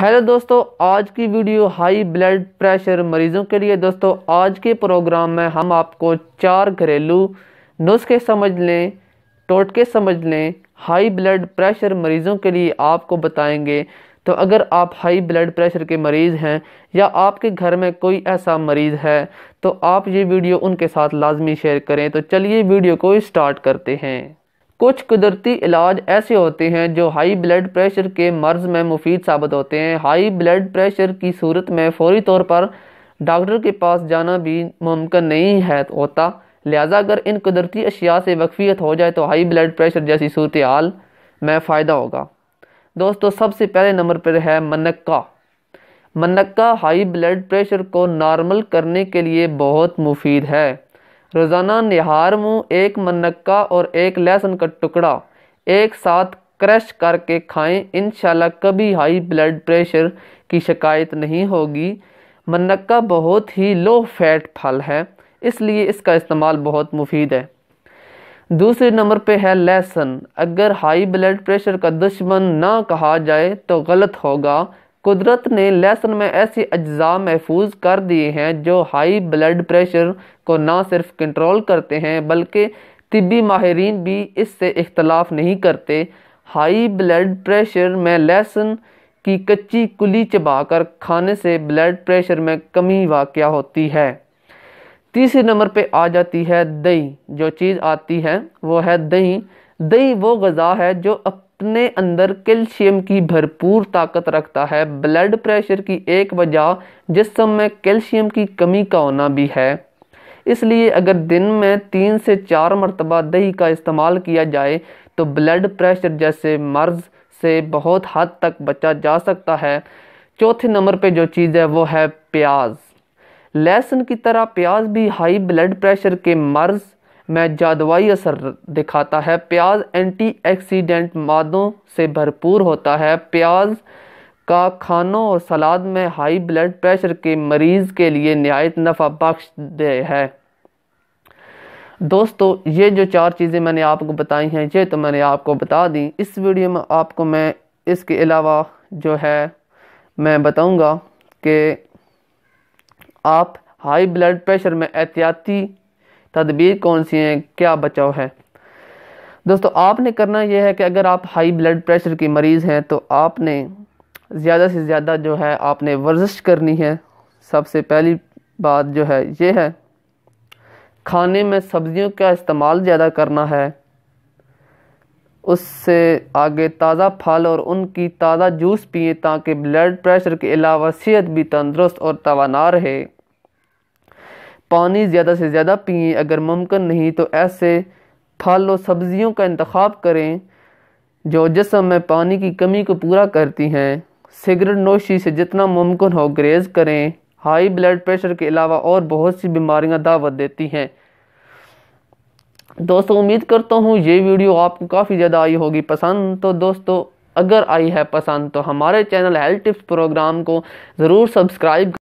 hello दोस्तों आज की वीडियो हाई ब्लड प्रेशर मरीज़ों के लिए दोस्तों आज के प्रोग्राम में हम आपको चार घरेलू नुस्खे समझ लें टोटके समझ लें हाई ब्लड प्रेशर मरीज़ों के लिए आपको बताएंगे तो अगर आप हाई ब्लड प्रेशर के मरीज़ हैं या आपके घर में कोई ऐसा मरीज़ है तो आप ये वीडियो उनके साथ लाजमी शेयर करें तो चलिए वीडियो को स्टार्ट करते हैं कुछ कुदरती इलाज ऐसे होते हैं जो हाई ब्लड प्रेशर के मर्ज में मुफीद साबित होते हैं हाई ब्लड प्रेशर की सूरत में फौरी तौर पर डॉक्टर के पास जाना भी मुमकिन नहीं है होता लिहाजा अगर इन कुदरती अशिया से वक्फियत हो जाए तो हाई ब्लड प्रेशर जैसी सूरत हाल में फ़ायदा होगा दोस्तों सबसे पहले नंबर पर है मनक्का मनक्का हाई ब्लड प्रेशर को नॉर्मल करने के लिए बहुत मुफीद है रोज़ाना निहार मुँह एक मनक्का और एक लहसुन का टुकड़ा एक साथ क्रश करके खाएं इन कभी हाई ब्लड प्रेशर की शिकायत नहीं होगी मनक्का बहुत ही लो फैट फल है इसलिए इसका इस्तेमाल बहुत मुफीद है दूसरे नंबर पे है लहसुन अगर हाई ब्लड प्रेशर का दुश्मन ना कहा जाए तो गलत होगा कुदरत ने लहसन में ऐसे अज्जा महफूज कर दिए हैं जो हाई ब्लड प्रेशर को ना सिर्फ कंट्रोल करते हैं बल्कि तबी माहरीन भी इससे इख्तलाफ नहीं करते हाई ब्लड प्रेशर में लहसुन की कच्ची कुली चबाकर खाने से ब्लड प्रेशर में कमी वाक़ होती है तीसरे नंबर पे आ जाती है दही जो चीज़ आती है वो है दही दही वो गज़ा है जो अपने अंदर कैल्शियम की भरपूर ताकत रखता है ब्लड प्रेशर की एक वजह जिसम में कैल्शियम की कमी का होना भी है इसलिए अगर दिन में तीन से चार मरतबा दही का इस्तेमाल किया जाए तो ब्लड प्रेशर जैसे मर्ज से बहुत हद तक बचा जा सकता है चौथे नंबर पे जो चीज़ है वो है प्याज लहसुन की तरह प्याज भी हाई ब्लड प्रेशर के मर्ज में जादवाई असर दिखाता है प्याज एंटीऑक्सीडेंट मादों से भरपूर होता है प्याज का खानों और सलाद में हाई ब्लड प्रेशर के मरीज़ के लिए नहायत नफ़ा बख्श दे है दोस्तों ये जो चार चीज़ें मैंने आपको बताई हैं ये तो मैंने आपको बता दी इस वीडियो में आपको मैं इसके अलावा जो है मैं बताऊंगा कि आप हाई ब्लड प्रेशर में एहतियाती तदबीर कौन सी हैं क्या बचाव है दोस्तों आपने करना यह है कि अगर आप हाई ब्लड प्रेशर की मरीज़ हैं तो आपने ज़्यादा से ज़्यादा जो है आपने वर्जिश करनी है सबसे पहली बात जो है ये है खाने में सब्ज़ियों का इस्तेमाल ज़्यादा करना है उससे आगे ताज़ा फल और उनकी ताज़ा जूस पिए ताकि ब्लड प्रेशर के अलावा सेहत भी तंदुरुस्त और तोाना रहे पानी ज़्यादा से ज़्यादा पिए अगर मुमकिन नहीं तो ऐसे फल और सब्ज़ियों का इंतखब करें जो जिसम में पानी की कमी को पूरा करती हैं सिगरेट नोशी से जितना मुमकिन हो ग्रेज करें हाई ब्लड प्रेशर के अलावा और बहुत सी बीमारियां दावत देती हैं दोस्तों उम्मीद करता हूँ ये वीडियो आपको काफ़ी ज़्यादा आई होगी पसंद तो दोस्तों अगर आई है पसंद तो हमारे चैनल हेल्थ टिप्स प्रोग्राम को ज़रूर सब्सक्राइब